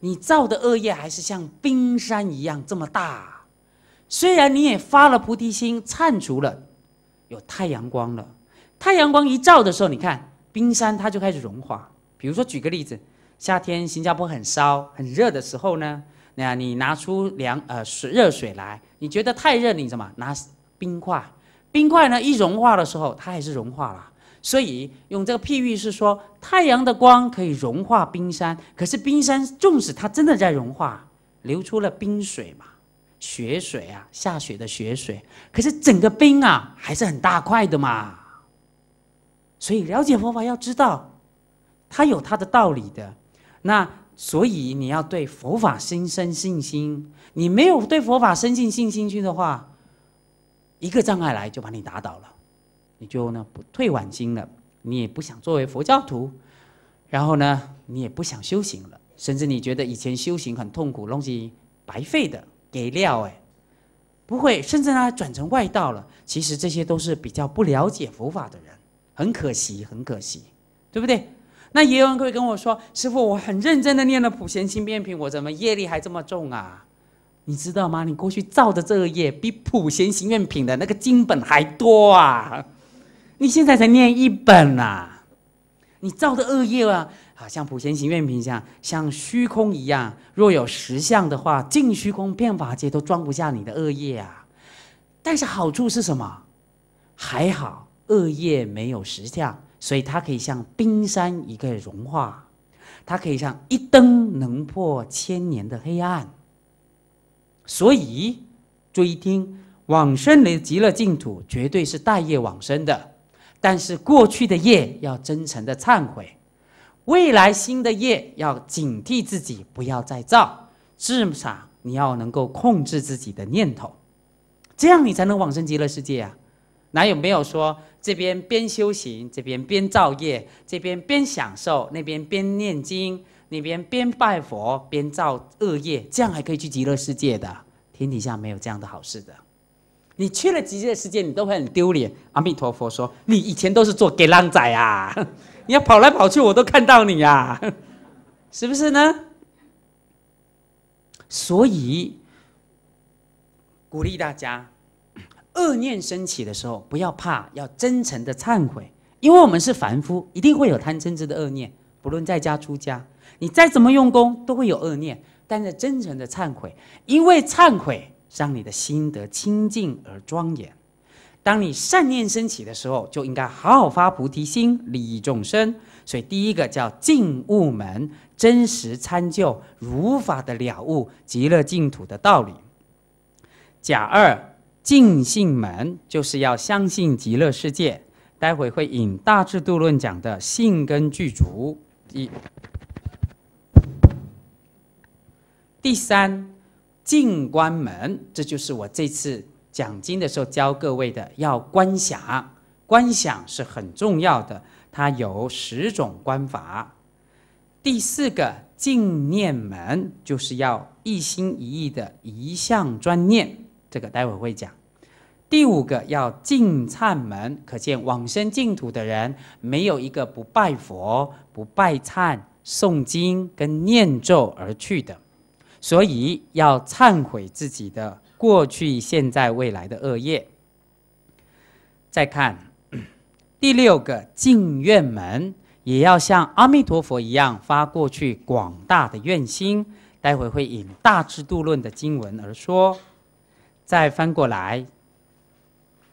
Speaker 1: 你造的恶业还是像冰山一样这么大，虽然你也发了菩提心，忏除了有太阳光了，太阳光一照的时候，你看冰山它就开始融化。比如说举个例子，夏天新加坡很烧很热的时候呢。那，你拿出凉呃水热水来，你觉得太热，你什么拿冰块？冰块呢，一融化的时候，它还是融化了。所以用这个譬喻是说，太阳的光可以融化冰山，可是冰山纵使它真的在融化，流出了冰水嘛，雪水啊，下雪的雪水，可是整个冰啊，还是很大块的嘛。所以了解佛法，要知道，它有它的道理的。那。所以你要对佛法心生信心。你没有对佛法生进信心去的话，一个障碍来就把你打倒了，你就呢不退晚经了，你也不想作为佛教徒，然后呢你也不想修行了，甚至你觉得以前修行很痛苦，东西白费的，给料哎，不会，甚至呢转成外道了。其实这些都是比较不了解佛法的人，很可惜，很可惜，对不对？那也有人会跟我说：“师傅，我很认真的念了《普贤行愿品》，我怎么业力还这么重啊？你知道吗？你过去造的这个业，比《普贤行愿品》的那个经本还多啊！你现在才念一本呐，你造的恶业啊，好像《普贤行愿品》一样，像虚空一样，若有实相的话，尽虚空变法界都装不下你的恶业啊！但是好处是什么？还好恶业没有实相。”所以它可以像冰山一个融化，它可以像一灯能破千年的黑暗。所以注意听，往生的极乐净土绝对是带业往生的，但是过去的业要真诚的忏悔，未来新的业要警惕自己不要再造，至少你要能够控制自己的念头，这样你才能往生极乐世界啊。哪有没有说这边边修行，这边边造业，这边边享受，那边边念经，那边边拜佛边造恶业，这样还可以去极乐世界的？天底下没有这样的好事的。你去了极乐世界，你都会很丢脸。阿弥陀佛说，你以前都是做给浪仔啊，你要跑来跑去，我都看到你啊，是不是呢？所以鼓励大家。恶念升起的时候，不要怕，要真诚的忏悔，因为我们是凡夫，一定会有贪嗔痴的恶念。不论在家出家，你再怎么用功，都会有恶念。但是真诚的忏悔，因为忏悔让你的心得清净而庄严。当你善念升起的时候，就应该好好发菩提心，利益众生。所以第一个叫净悟门，真实参就如法的了悟极乐净土的道理。甲二。净信门就是要相信极乐世界，待会会引《大智度论》讲的性根具足。第第三，静观门，这就是我这次讲经的时候教各位的，要观想，观想是很重要的，它有十种观法。第四个，净念门，就是要一心一意的，一项专念。这个待会会讲。第五个要进忏门，可见往生净土的人没有一个不拜佛、不拜忏、诵经跟念咒而去的，所以要忏悔自己的过去、现在、未来的恶业。再看 第六个进愿门，也要像阿弥陀佛一样发过去广大的愿心。待会会引《大智度论》的经文而说。再翻过来，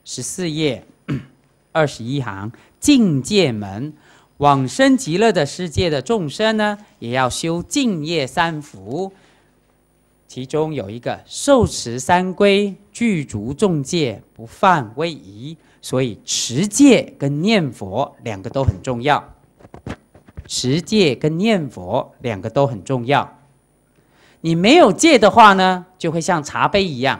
Speaker 1: 十四页 二十一行，境界门，往生极乐的世界的众生呢，也要修净业三福，其中有一个受持三规，具足众戒，不犯威仪。所以持戒跟念佛两个都很重要，持戒跟念佛两个都很重要。你没有戒的话呢，就会像茶杯一样。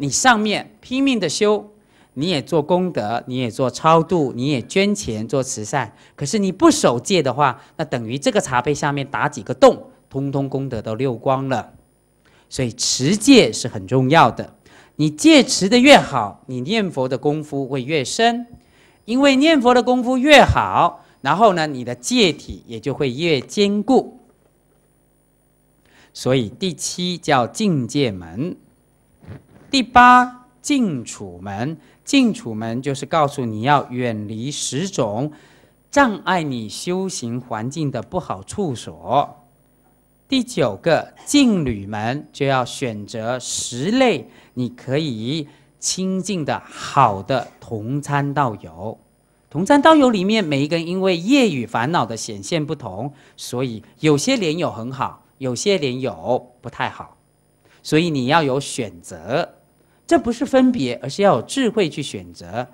Speaker 1: 你上面拼命的修，你也做功德，你也做超度，你也捐钱做慈善，可是你不守戒的话，那等于这个茶杯下面打几个洞，通通功德都溜光了。所以持戒是很重要的，你戒持的越好，你念佛的功夫会越深，因为念佛的功夫越好，然后呢，你的戒体也就会越坚固。所以第七叫境界门。第八，进处门，进处门就是告诉你要远离十种障碍你修行环境的不好处所。第九个，进旅门就要选择十类你可以亲近的好的同参道友。同参道友里面，每一个人因为业与烦恼的显现不同，所以有些莲友很好，有些莲友不太好，所以你要有选择。这不是分别，而是要有智慧去选择。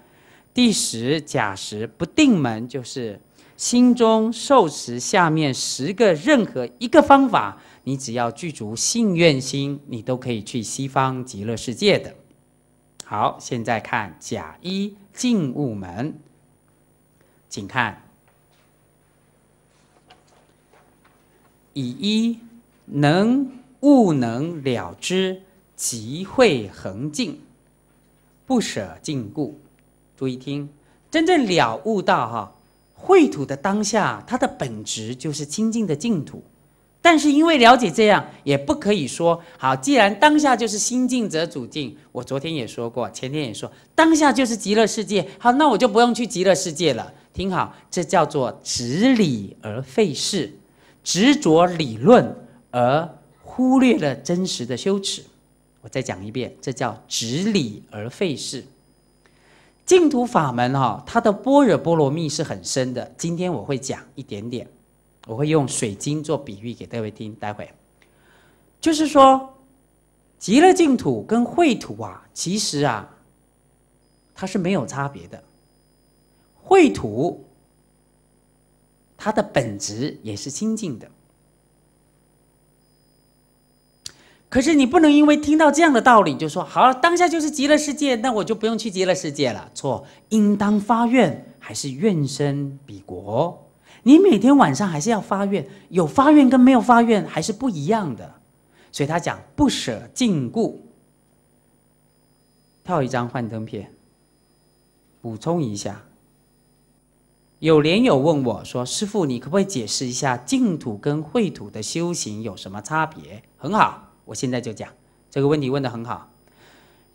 Speaker 1: 第十假十不定门，就是心中受持下面十个任何一个方法，你只要具足信愿心，你都可以去西方极乐世界的。好，现在看假一静物门，请看以一能物能了之。其会恒静，不舍禁锢。注意听，真正了悟到哈，秽土的当下，它的本质就是清净的净土。但是因为了解这样，也不可以说好，既然当下就是心境则主境，我昨天也说过，前天也说，当下就是极乐世界。好，那我就不用去极乐世界了。听好，这叫做执理而废事，执着理论而忽略了真实的羞耻。我再讲一遍，这叫执理而废事。净土法门哈，它的般若波罗蜜是很深的。今天我会讲一点点，我会用水晶做比喻给各位听。待会就是说，极乐净土跟秽土啊，其实啊，它是没有差别的。秽土它的本质也是清净的。可是你不能因为听到这样的道理就说好，当下就是极乐世界，那我就不用去极乐世界了。错，应当发愿，还是愿生彼国。你每天晚上还是要发愿，有发愿跟没有发愿还是不一样的。所以他讲不舍禁故，跳一张幻灯片，补充一下。有莲友问我说：“师父，你可不可以解释一下净土跟秽土的修行有什么差别？”很好。我现在就讲这个问题问得很好，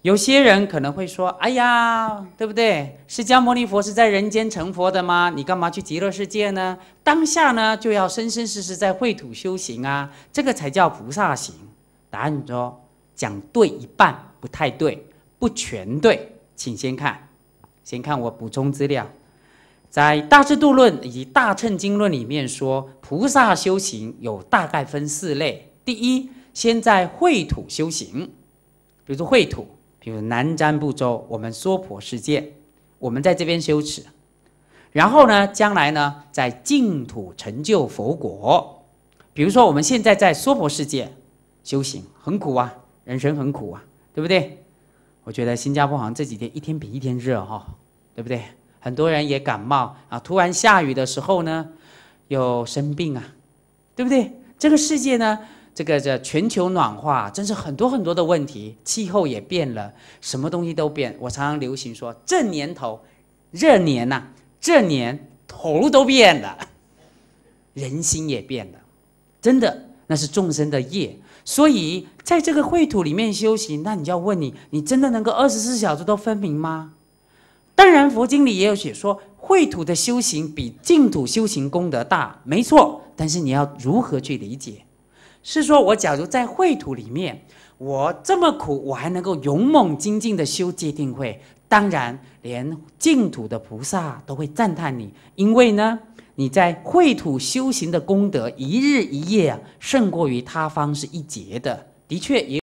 Speaker 1: 有些人可能会说：“哎呀，对不对？释迦牟尼佛是在人间成佛的吗？你干嘛去极乐世界呢？当下呢就要生生世世在秽土修行啊，这个才叫菩萨行。”答案说：“讲对一半，不太对，不全对。”请先看，先看我补充资料，在《大智度论》以及《大乘经论》里面说，菩萨修行有大概分四类，第一。先在秽土修行，比如说秽土，比如南瞻部洲，我们娑婆世界，我们在这边修持。然后呢，将来呢，在净土成就佛果。比如说，我们现在在娑婆世界修行很苦啊，人生很苦啊，对不对？我觉得新加坡好像这几天一天比一天热哈，对不对？很多人也感冒啊，突然下雨的时候呢，又生病啊，对不对？这个世界呢？这个这全球暖化，真是很多很多的问题，气候也变了，什么东西都变。我常常流行说，这年头，热年呐，这年头都变了，人心也变了，真的，那是众生的业。所以，在这个秽土里面修行，那你要问你，你真的能够二十四小时都分明吗？当然，佛经里也有写说，秽土的修行比净土修行功德大，没错。但是你要如何去理解？是说，我假如在秽土里面，我这么苦，我还能够勇猛精进的修戒定慧，当然连净土的菩萨都会赞叹你，因为呢，你在秽土修行的功德，一日一夜啊，胜过于他方是一劫的，的确也。